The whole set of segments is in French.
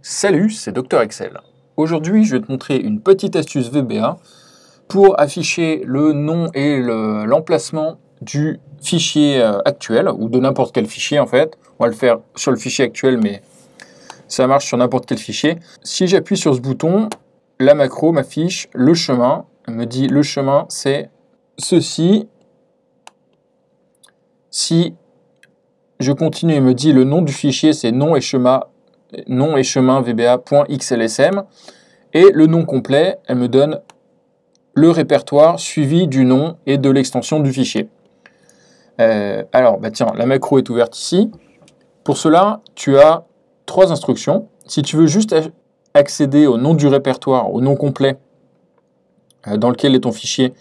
Salut, c'est Dr Excel. Aujourd'hui, je vais te montrer une petite astuce VBA pour afficher le nom et l'emplacement du fichier euh, actuel ou de n'importe quel fichier en fait. On va le faire sur le fichier actuel, mais ça marche sur n'importe quel fichier. Si j'appuie sur ce bouton, la macro m'affiche le chemin. Elle me dit le chemin, c'est ceci. Si je continue, et me dit le nom du fichier, c'est nom et chemin nom et chemin vba.xlsm. Et le nom complet, elle me donne le répertoire suivi du nom et de l'extension du fichier. Euh, alors, bah tiens, la macro est ouverte ici. Pour cela, tu as trois instructions. Si tu veux juste accéder au nom du répertoire, au nom complet euh, dans lequel est ton fichier,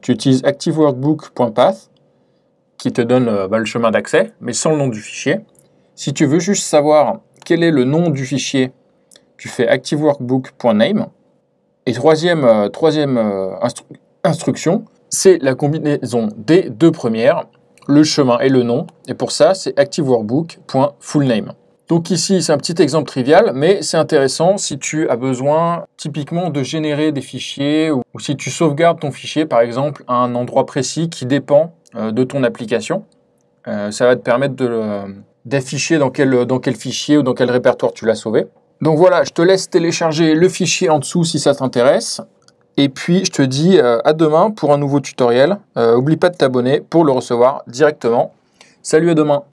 tu utilises activeworkbook.path qui te donne euh, bah, le chemin d'accès, mais sans le nom du fichier. Si tu veux juste savoir quel est le nom du fichier, tu fais activeworkbook.name. Et troisième, euh, troisième euh, instruction, c'est la combinaison des deux premières, le chemin et le nom. Et pour ça, c'est activeworkbook.fullname. Donc ici, c'est un petit exemple trivial, mais c'est intéressant si tu as besoin typiquement de générer des fichiers ou, si tu sauvegardes ton fichier, par exemple, à un endroit précis qui dépend euh, de ton application. ça va te permettre de le, d'afficher dans quel, dans quel fichier ou dans quel répertoire tu l'as sauvé. Donc voilà, je te laisse télécharger le fichier en dessous si ça t'intéresse. Et puis je te dis euh, à demain pour un nouveau tutoriel. Euh, oublie pas de t'abonner pour le recevoir directement. Salut à demain